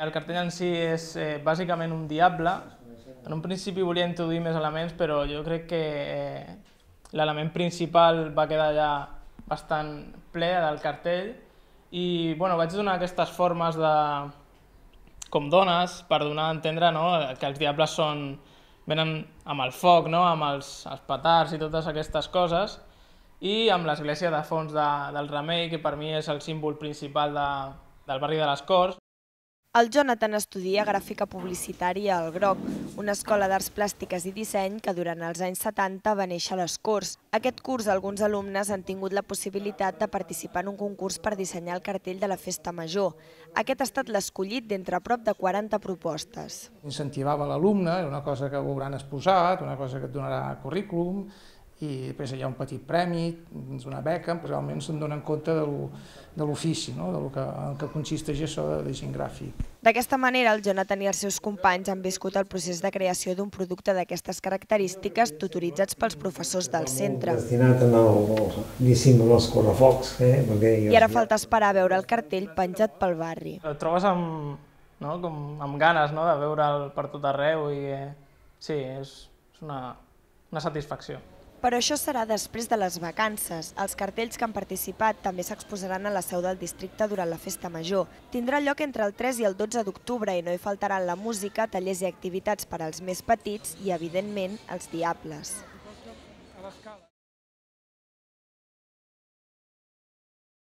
El cartell en si és eh, bàsicament un diable. En un principi volia introduir més elements, però jo crec que eh, l'element principal va quedar ja bastant ple del cartell i bueno, vaig donar aquestes formes de... com dones per donar a entendre no, que els diables són, venen amb el foc, no, amb els, els petards i totes aquestes coses i amb l'església de fons de, del Remei, que per mi és el símbol principal de, del barri de les Corts. El Jonathan estudia gràfica publicitària al GROC, una escola d'arts plàstiques i disseny que durant els anys 70 va néixer a les Corts. Aquest curs alguns alumnes han tingut la possibilitat de participar en un concurs per dissenyar el cartell de la Festa Major. Aquest ha estat l'escollit d'entre prop de 40 propostes. Incentivava l'alumne, era una cosa que hauran exposat, una cosa que et donarà currículum, i després hi ha un petit premi, és una beca, però doncs realment se'n donen compte de l'ofici, no? del que, el que consisteix això de disseny gràfic. D'aquesta manera, el Jonathan i els seus companys han viscut el procés de creació d'un producte d'aquestes característiques tutoritzats pels professors del centre. Destinat en el disseny dels correfocs. Eh? Perquè I ara falta esperar a veure el cartell penjat pel barri. Et trobes amb, no? Com, amb ganes no? de veure'l per tot arreu i eh, sí, és, és una, una satisfacció. Però això serà després de les vacances. Els cartells que han participat també s'exposaran a la seu del districte durant la festa major. Tindrà lloc entre el 3 i el 12 d'octubre i no hi faltaran la música, tallers i activitats per als més petits i, evidentment, els diables.